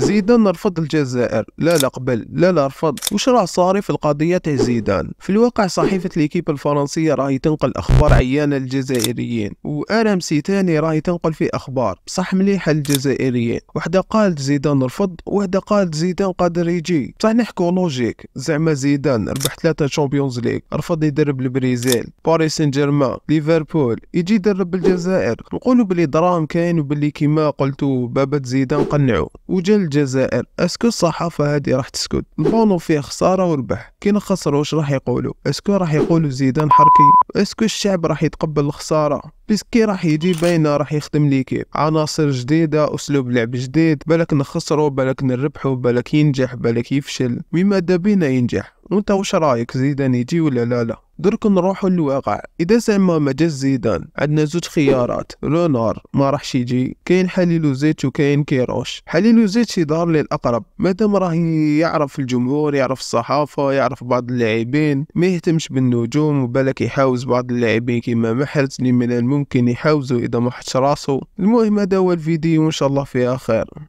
زيدان رفض الجزائر لا لا قبل لا لا رفض وش راه صاري في القضية تاع زيدان في الواقع صحيفة ليكيب الفرنسية راهي تنقل أخبار عيانة للجزائريين وأرام سيتاني راهي تنقل في أخبار بصح مليحة للجزائريين وحدة قالت زيدان رفض وحدة قالت زيدان قادر يجي بصح نحكو لوجيك زعما زيدان ربح ثلاثة شامبيونز ليغ رفض يدرب البرازيل باريس سان جيرمان ليفربول يجي يدرب الجزائر نقولوا بلي دراهم كاين وبلي كيما قلتو بابا زيدان قنعو وجل الجزائر اسكو الصحافه هذه راح تسكت البونو فيه خساره وربح كي نخسروا واش راح يقولوا اسكو راح يقولوا زيدان حركي اسكو الشعب راح يتقبل الخساره بسكي راح يجي بينا راح يخدم ليكيب عناصر جديده اسلوب لعب جديد بلك نخسروا بلك نربحوا بلك ينجح بلك يفشل مما بينا ينجح وانت واش رايك زيدان يجي ولا لا لا درك نروحو للواقع اذا زعما ما جا زيدان عندنا زوج خيارات رونار ما راحش يجي كاين حليل وزيت وكاين كيروش حليل وزيت شي دار مادام راه يعرف الجمهور يعرف الصحافه يعرف بعض اللاعبين ما يهتمش بالنجوم وبالك يحاوز بعض اللاعبين كيما محرز اللي من الممكن يحاوزو اذا ما حطش راسو المهم هذا هو الفيديو وان شاء الله فيها خير